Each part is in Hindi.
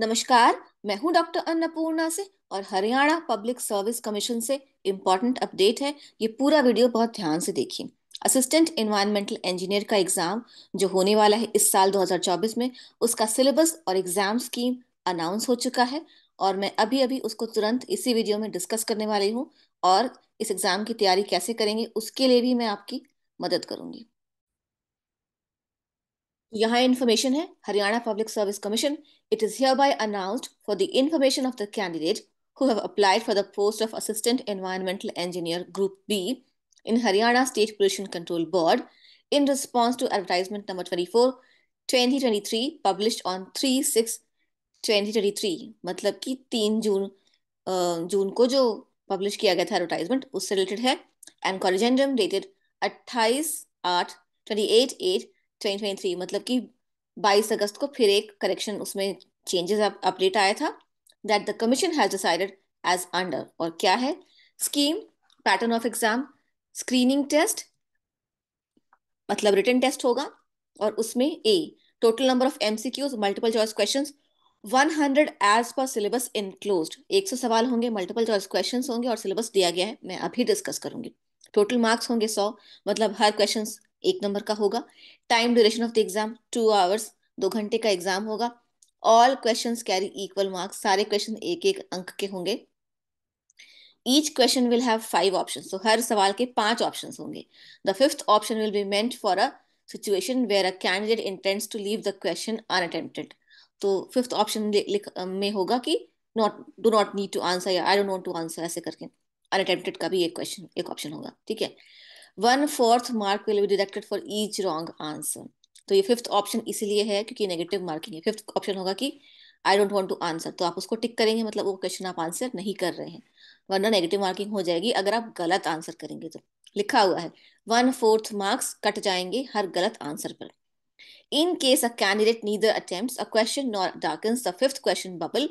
नमस्कार मैं हूं डॉक्टर अन्नपूर्णा से और हरियाणा पब्लिक सर्विस कमीशन से इम्पॉर्टेंट अपडेट है ये पूरा वीडियो बहुत ध्यान से देखिए असिस्टेंट इन्वायरमेंटल इंजीनियर का एग्जाम जो होने वाला है इस साल 2024 में उसका सिलेबस और एग्जाम स्कीम अनाउंस हो चुका है और मैं अभी अभी उसको तुरंत इसी वीडियो में डिस्कस करने वाली हूँ और इस एग्जाम की तैयारी कैसे करेंगे उसके लिए भी मैं आपकी मदद करूंगी यहाँ इन्फॉर्मेशन है Haryana public service commission it is hereby announced for the information of the candidate who have applied for the post of assistant environmental engineer group B in Haryana state pollution control board in response to advertisement number twenty four twenty twenty three publish on three six twenty twenty three मतलब कि तीन जून जून को जो पब्लिश किया गया था एडवर्टाइजमेंट उससे रिलेटेड है एंड कॉरिजेंडम डेटेड अट्ठाईस आठ ट्वेंटी एट एट 2023 मतलब कि 22 अगस्त को फिर एक करेक्शन उसमें चेंजेस अपडेट आया था that the commission has decided as under और क्या है scheme pattern of exam screening test मतलब रिटर्न टेस्ट होगा और उसमें a total number of MCQs multiple choice question 100 as per syllabus enclosed 100 सवाल होंगे मल्टीपल चॉइस क्वेश्चंस होंगे और सिलेबस दिया गया है मैं अभी डिस्कस करूंगी टोटल मार्क्स होंगे 100 मतलब हर क्वेश्चंस एक नंबर का होगा time duration of the exam two hours दो घंटे का एग्जाम होगा all question carry equal marks सारे क्वेश्चन एक एक अंक के होंगे each question will have five option तो हर सवाल के पांच ऑप्शन होंगे the fifth option will be meant for a situation where a candidate intends to leave the question unattempted तो फिफ्थ ऑप्शन में होगा कि not do not need to answer या I don't want to answer ऐसे करके अनअटेम्प्टेड का भी एक क्वेश्चन एक ऑप्शन होगा ठीक है one fourth mark will be deducted for each wrong answer तो ये फिफ्थ ऑप्शन इसीलिए है क्योंकि नेगेटिव मार्किंग है फिफ्थ ऑप्शन होगा कि I don't want to answer तो आप उसको टिक करेंगे मतलब वो क्वेश्चन आप आंसर नहीं कर रहे हैं वरना नेगेटिव मार्किंग हो जाएगी अगर आप गलत आंसर करेंगे तो लिखा हुआ है वन फोर्थ मार्क्स कट जाएंगे हर गलत आंसर पर in case a candidate neither attempts a question nor darkens the fifth question bubble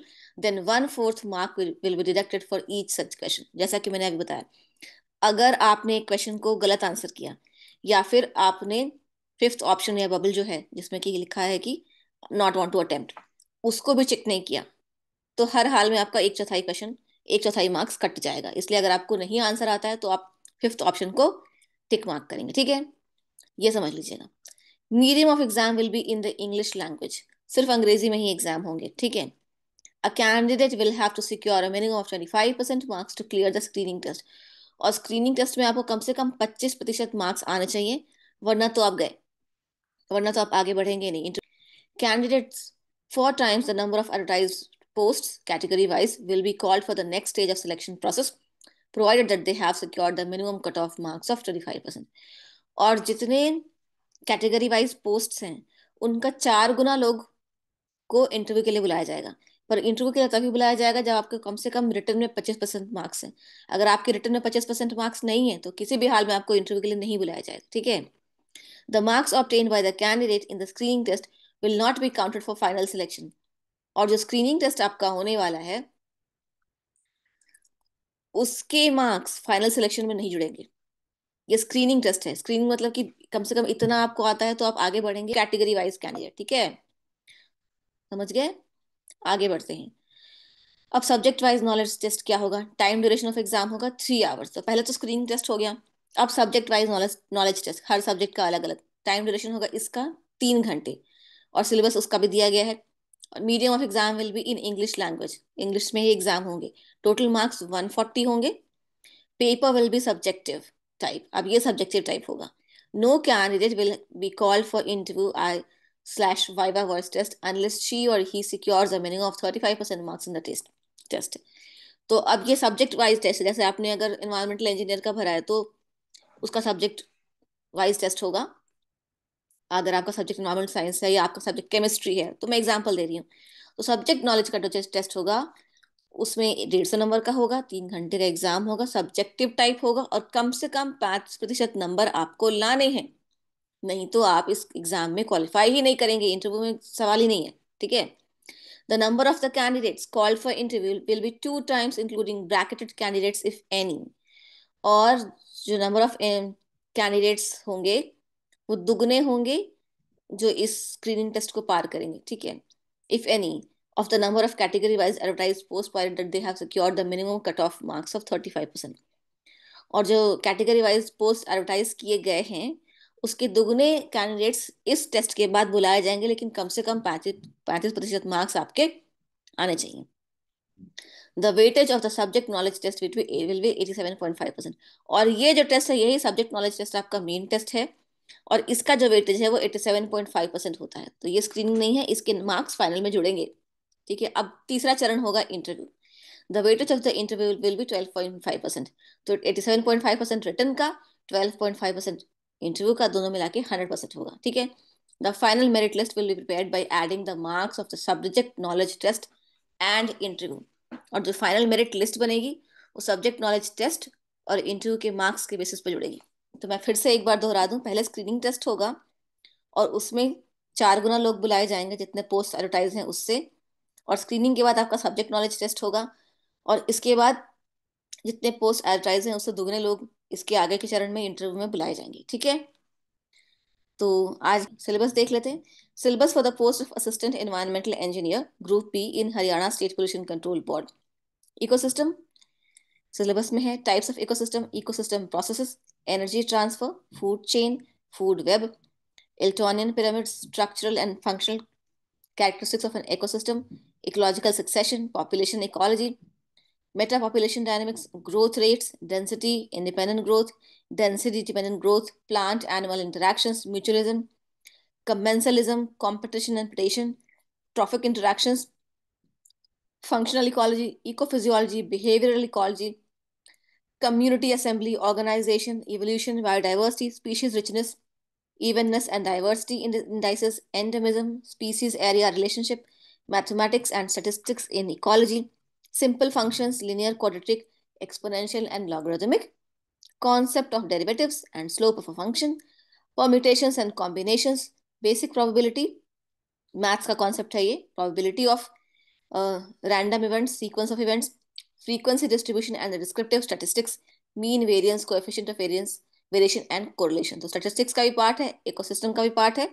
then one fourth mark will be deducted for each such question जैसा कि मैंने अभी बताया अगर आपने एक क्वेश्चन को गलत आंसर किया या फिर आपने फिफ्थ ऑप्शन या बबल जो है जिसमें कि लिखा है कि नॉट वॉन्ट टू अटेम्प्ट उसको भी चेक नहीं किया तो हर हाल में आपका एक चौथाई क्वेश्चन एक चौथाई मार्क्स कट जाएगा इसलिए अगर आपको नहीं आंसर आता है तो आप फिफ्थ ऑप्शन को टिक मार्क करेंगे ठीक है ये समझ लीजिएगा medium of exam will be in the English language सिर्फ अंग्रेजी में ही एग्जाम होंगे ठीक है a candidate will have to secure a minimum of twenty five percent marks to clear the screening test और स्क्रीनिंग टेस्ट में आपको कम से कम पच्चीस प्रतिशत मार्क्स आने चाहिए वरना तो आप गए वरना तो आप आगे बढ़ेंगे नहीं candidates four times the number of advertise post category wise will be called for the next stage of selection process provided that they have secured the minimum cut off marks of twenty five percent और जितने कैटेगरी वाइज पोस्ट हैं उनका चार गुना लोग को इंटरव्यू के लिए बुलाया जाएगा पर इंटरव्यू के लिए तभी बुलाया जाएगा जब आपके कम से कम रिटर्न में पच्चीस परसेंट मार्क्स हैं अगर आपके रिटर्न में पच्चीस परसेंट मार्क्स नहीं है तो किसी भी हाल में आपको इंटरव्यू के लिए नहीं बुलाया जाएगा ठीक है the marks obtained by the candidate in the screening test will not be counted for final selection और जो स्क्रीनिंग टेस्ट आपका होने वाला है उसके मार्क्स फाइनल सिलेक्शन में नहीं जुड़ेंगे ये स्क्रीनिंग टेस्ट है स्क्रीनिंग मतलब कि कम से कम इतना आपको आता है तो आप आगे बढ़ेंगे कैटेगरी वाइज कैंडिडेट ठीक है समझ गए आगे बढ़ते हैं अब सब्जेक्ट वाइज नॉलेज टेस्ट क्या होगा टाइम ड्यूरेशन ऑफ एग्जाम होगा थ्री आवर्स तो पहले तो स्क्रीन टेस्ट हो गया अब subject wise knowledge knowledge test हर सब्जेक्ट का अलग अलग टाइम ड्यूरेशन होगा इसका तीन घंटे और सिलेबस उसका भी दिया गया है और medium of exam will be in English language English में ही एग्जाम होंगे टोटल मार्क्स 140 होंगे paper will be subjective type अब ये सब्जेक्टिव टाइप होगा no candidate will be call for interview I slash Viva voice test unless she or he secures a minimum of 35% marks in the test test तो अब ये subject wise test है जैसे आपने अगर इन्वायरमेंटल इंजीनियर का भरा है तो उसका सब्जेक्ट वाइज टेस्ट होगा अगर आपका सब्जेक्ट इन्वायरमेंट साइंस है या आपका सब्जेक्ट केमिस्ट्री है तो मैं एग्जांपल दे रही हूँ तो सब्जेक्ट नॉलेज का जो टेस्ट होगा उसमें डेढ़ सौ नंबर का होगा तीन घंटे का एग्जाम होगा सब्जेक्टिव टाइप होगा और कम से कम पाँच प्रतिशत नंबर आपको लाने हैं नहीं तो आप इस एग्जाम में क्वालिफाई ही नहीं करेंगे इंटरव्यू में सवाल ही नहीं है ठीक है the number of the candidates call for interview will be two times including bracketed candidates if any और जो नंबर ऑफ कैंडिडेट्स होंगे वो दुगने होंगे जो इस स्क्रीनिंग टेस्ट को पार करेंगे ठीक है if any of the number of category wise advertise post पर they have secure the minimum cut off marks of thirty five percent और जो कैटेगरी वाइज पोस्ट एडवर्टाइज किए गए हैं उसके दुगने कैंडिडेट्स इस टेस्ट के बाद बुलाए जाएंगे लेकिन कम से कम पैंतीस प्रतिशत मार्क्स आपके आने चाहिए the weightage of the subject knowledge test with will be eighty seven point five percent और ये जो टेस्ट है यही सब्जेक्ट नॉलेज टेस्ट आपका मेन टेस्ट है और इसका जो वेटेज है वो eighty seven point five percent होता है तो ये स्क्रीनिंग नहीं है इसके मार्क्स फाइनल में जुड़ेंगे ठीक है अब तीसरा चरण होगा interview the weightage of the interview will be twelve point five percent तो eighty seven point five percent written का twelve point five percent interview का दोनों मिला के हंड्रेड परसेंट होगा ठीक है the final merit list will be prepared by adding the marks of the subject knowledge test and interview और जो फाइनल मेरिट लिस्ट बनेगी वो सब्जेक्ट नॉलेज टेस्ट और इंटरव्यू के मार्क्स के बेसिस पर जुड़ेगी तो मैं फिर से एक बार दोहरा दूँ पहले स्क्रीनिंग टेस्ट होगा और उसमें चार गुना लोग बुलाए जाएंगे जितने पोस्ट एडवर्टाइज हैं उससे और स्क्रीनिंग के बाद आपका सब्जेक्ट नॉलेज टेस्ट होगा और इसके बाद जितने पोस्ट एडवर्टाइज हैं उससे दुगने लोग इसके आगे के चरण में इंटरव्यू में बुलाए जाएंगे ठीक है तो आज सिलेबस देख लेते हैं syllabus for the post of assistant environmental engineer group B in Haryana state pollution control board ecosystem syllabus में है types of ecosystem ecosystem processes energy transfer food chain food web Eltonian pyramid structural and functional characteristics of an ecosystem ecological succession population ecology meta population dynamics, growth rates, density, independent growth, density dependent growth, plant animal interactions, mutualism, commensalism, competition and predation, trophic interactions, functional ecology, ecophysiology, behavioral ecology, community assembly, organization, evolution, biodiversity, species richness, evenness and diversity indices, endemism, species area relationship, mathematics and statistics in ecology, simple functions, linear, quadratic, exponential, and logarithmic, concept of derivatives and slope of a function, permutations and combinations, basic probability, maths का कॉन्सेप्ट है ये probability of random events sequence of events frequency distribution and descriptive statistics mean variance coefficient of variance variation and correlation तो स्टैटिस्टिक्स का भी पार्ट है इकोसिस्टम का भी पार्ट है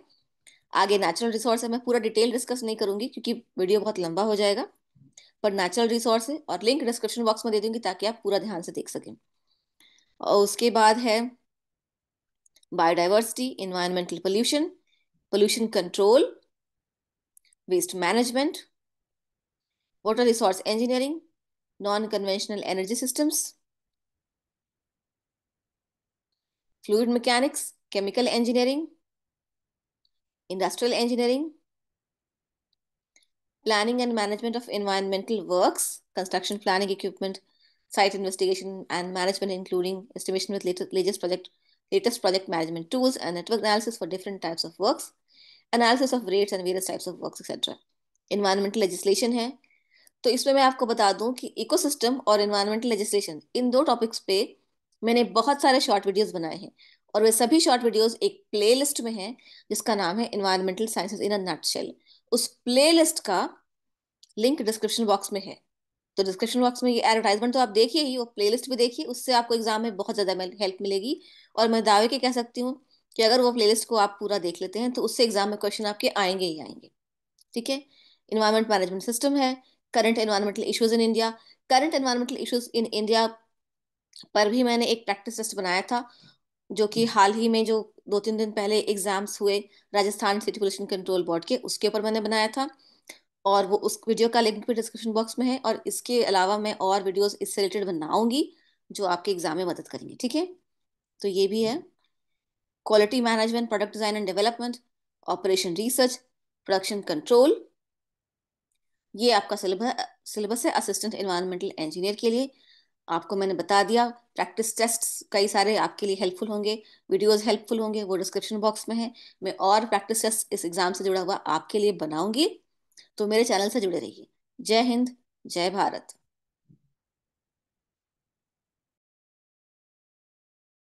आगे नेचुरल रिसोर्स है मैं पूरा डिटेल डिस्कस नहीं करूंगी क्योंकि वीडियो बहुत लंबा हो जाएगा पर नेचुरल रिसोर्स है और लिंक डिस्क्रिप्शन बॉक्स में दे दूंगी ताकि आप पूरा ध्यान से देख सकें और उसके बाद है biodiversity environmental pollution pollution control waste management water resource engineering non conventional energy systems fluid mechanics chemical engineering industrial engineering planning and management of environmental works, construction planning, equipment, site investigation and management, including estimation with latest project, latest project management tools and network analysis for different types of works, analysis of rates and various types of works, etc. Environmental legislation है तो इसमें मैं आपको बता दूं कि इकोसिस्टम और इन्वायरमेंटल लेजिस्लेशन इन दो टॉपिक्स पे मैंने बहुत सारे शॉर्ट वीडियोस बनाए हैं और वे सभी शॉर्ट वीडियोस एक प्लेलिस्ट में हैं जिसका नाम है environmental sciences in a nutshell उस प्लेलिस्ट का लिंक डिस्क्रिप्शन बॉक्स में है तो डिस्क्रिप्शन बॉक्स में ये एडवर्टाइजमेंट तो आप देखिए ही वो प्लेलिस्ट भी देखिए उससे आपको एग्जाम में बहुत ज़्यादा हेल्प मिलेगी और मैं दावे के कह सकती हूँ कि अगर वो प्लेलिस्ट को आप पूरा देख लेते हैं तो उससे एग्जाम में क्वेश्चन आपके आएंगे ही आएंगे ठीक है इन्वायरमेंट मैनेजमेंट सिस्टम है current environmental issues in India current environmental issues in India पर भी मैंने एक प्रैक्टिस टेस्ट बनाया था जो कि हाल ही में जो दो तीन दिन पहले एग्जाम्स हुए Rajasthan state pollution control board के उसके ऊपर मैंने बनाया था और वो उस वीडियो का लिंक भी डिस्क्रिप्शन बॉक्स में है और इसके अलावा मैं और वीडियोस इससे रिलेटेड बनाऊंगी जो आपके एग्जाम में मदद करेंगे ठीक है तो ये भी है quality management product design and development operation research production control ये आपका सिलेबस सिलेबस है असिस्टेंट इन्वायरमेंटल इंजीनियर के लिए आपको मैंने बता दिया प्रैक्टिस टेस्ट कई सारे आपके लिए हेल्पफुल होंगे वीडियोज हेल्पफुल होंगे वो डिस्क्रिप्शन बॉक्स में है मैं और प्रैक्टिस टेस्ट इस एग्जाम से जुड़ा हुआ आपके लिए बनाऊंगी तो मेरे चैनल से जुड़े रहिए जय हिंद जय भारत